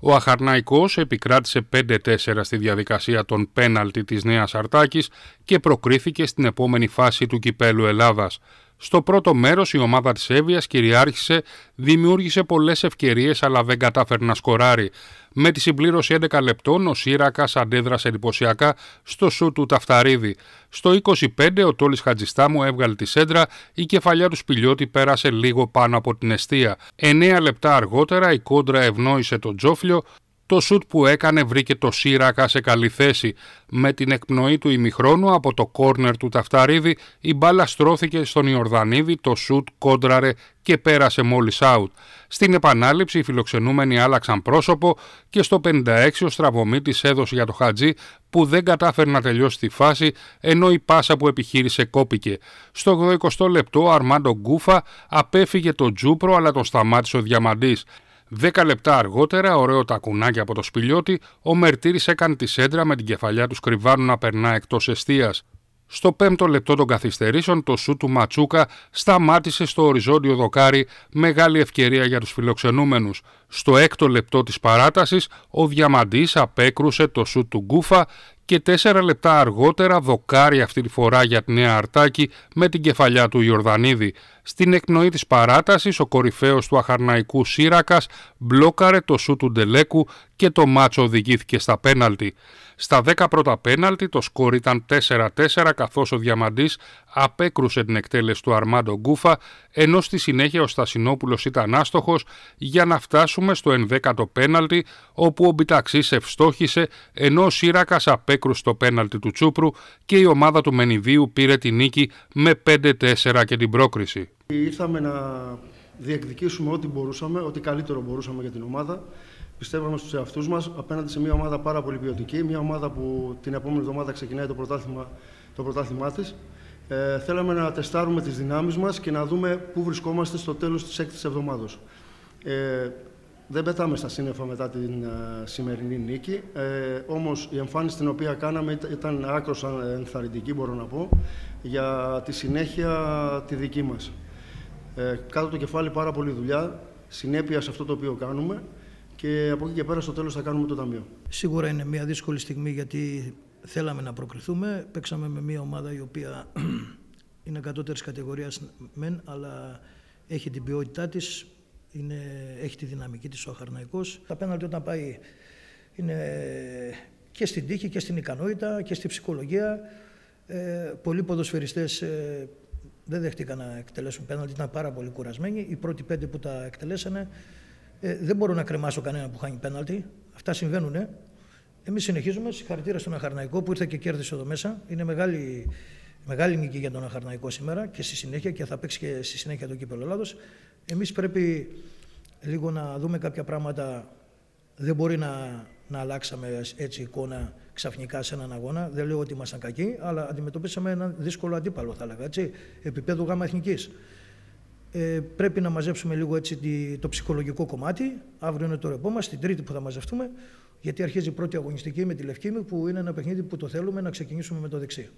Ο Αχαρναϊκός επικράτησε 5-4 στη διαδικασία των πέναλτι της Νέας Αρτάκης και προκρίθηκε στην επόμενη φάση του κυπέλου Ελλάδας. Στο πρώτο μέρος η ομάδα της Εύβοιας κυριάρχησε, δημιούργησε πολλές ευκαιρίες αλλά δεν κατάφερε να σκοράρει. Με τη συμπλήρωση 11 λεπτών ο Σύρακας αντέδρασε εντυπωσιακά στο σου του Ταφταρίδη. Στο 25 ο Τόλης Χατζιστάμου έβγαλε τη σέντρα, η κεφαλιά του Σπηλιώτη πέρασε λίγο πάνω από την αιστεία. 9 λεπτά αργότερα η κόντρα ευνόησε τον Τζόφλιο το σουτ που έκανε βρήκε το Σύρακα σε καλή θέση. Με την εκπνοή του ημιχρόνου από το κόρνερ του Ταφταρίδη η μπάλα στρώθηκε στον Ιορδανίδη, το σουτ κόντραρε και πέρασε μόλις out. Στην επανάληψη οι φιλοξενούμενοι άλλαξαν πρόσωπο και στο 56 ο Στραβωμίτης έδωσε για το Χατζή που δεν κατάφερε να τελειώσει τη φάση ενώ η πάσα που επιχείρησε κόπηκε. Στο 80 λεπτό ο Αρμάντο Γκούφα απέφυγε τον Τζούπρο αλλά τον σταμάτησε ο Διαμαντής. Δέκα λεπτά αργότερα, ωραίο τακουνάκι από το σπηλιώτη, ο Μερτήρης έκανε τη σέντρα με την κεφαλιά του σκριβάνου να περνά εκτός εστίας. Στο πέμπτο λεπτό των καθυστερήσεων, το σου του Ματσούκα σταμάτησε στο οριζόντιο δοκάρι, μεγάλη ευκαιρία για τους φιλοξενούμενους. Στο έκτο λεπτό της παράτασης, ο Διαμαντής απέκρουσε το σου του Γκούφα και τέσσερα λεπτά αργότερα δοκάρει αυτή τη φορά για τη Νέα Αρτάκη με την κεφαλιά του Ιορδανίδη. Στην εκνοή της παράτασης, ο κορυφαίος του αχαρναϊκού Σύρακας μπλόκαρε το σου του Ντελέκου και το μάτσο οδηγήθηκε στα πέναλτι. Στα δέκα πρώτα πέναλτι το σκορ ήταν 4-4 καθώς ο Διαμαντής απέκρουσε την εκτέλεση του Αρμάντο Γκούφα, ενώ στη συνέχεια ο Στασινόπουλος ήταν άστοχος για να φτάσουμε στο ενδέκατο πέναλτι, όπου ο Μπιταξής ευστόχησε, ενώ ο Σύρακας απέκρουσε το πέναλτι του Τσούπρου και η ομάδα του Μενιδίου πήρε τη νίκη με 5-4 και την πρόκριση. Ήρθαμε να διεκδικήσουμε ό,τι μπορούσαμε, ό,τι καλύτερο μπορούσαμε για την ομάδα. Πιστεύαμε στους εαυτούς μας απέναντι σε μια ομάδα πάρα πολύ ποιοτική, μια ομάδα που την επόμενη εβδομάδα ξεκινάει το πρωτάθλημα, το πρωτάθλημά της. Ε, θέλαμε να τεστάρουμε τις δυνάμεις μας και να δούμε πού βρισκόμαστε στο τέλος της έκτης εβδομάδος. Ε, δεν πετάμε στα σύννεφα μετά την ε, σημερινή νίκη, ε, όμως η εμφάνιση την οποία κάναμε ήταν άκρως ενθαρρυντική, μπορώ να πω, για τη συνέχεια τη δική μας. Ε, κάτω το κεφάλι πάρα πολύ δουλειά, συνέπεια σε αυτό το οποίο κάνουμε και από εκεί και πέρα στο τέλος θα κάνουμε το ταμείο. Σίγουρα είναι μια δύσκολη στιγμή γιατί θέλαμε να προκληθούμε. Παίξαμε με μια ομάδα η οποία είναι κατώτερης κατηγορίας μεν, αλλά έχει την ποιότητά της, έχει τη δυναμική της ο Χαρναϊκό. Τα πέναλτι όταν πάει είναι και στην τύχη και στην ικανότητα και στη ψυχολογία. Ε, πολλοί ποδοσφαιριστές ε, δεν δέχτηκαν να εκτελέσουν πέναλτι, ήταν πάρα πολύ κουρασμένοι. Οι πρώτοι πέντε που τα εκτελέσανε, ε, δεν μπορώ να κρεμάσω κανένα που χάνει πέναλτι. Αυτά συμβαίνουν. Εμείς συνεχίζουμε. Συγχαρητήρια στον Αχαρναϊκό που ήρθε και κέρδισε εδώ μέσα. Είναι μεγάλη, μεγάλη νίκη για τον Αχαρναϊκό σήμερα και στη συνέχεια και θα παίξει και στη συνέχεια το κύπελο Ελλάδος. Εμείς πρέπει λίγο να δούμε κάποια πράγματα. Δεν μπορεί να, να αλλάξαμε έτσι εικόνα ξαφνικά σε έναν αγώνα. Δεν λέω ότι ήμασταν κακοί, αλλά αντιμετωπίσαμε έναν δύσκολο αντίπαλο, θα έλεγα έτσι, επίπεδου γάμα εθνικής. Ε, πρέπει να μαζέψουμε λίγο έτσι το ψυχολογικό κομμάτι. Αύριο είναι το ρεπό μας, την Τρίτη που θα μαζευτούμε, γιατί αρχίζει η πρώτη αγωνιστική με τη Λευκή που είναι ένα παιχνίδι που το θέλουμε να ξεκινήσουμε με το δεξί.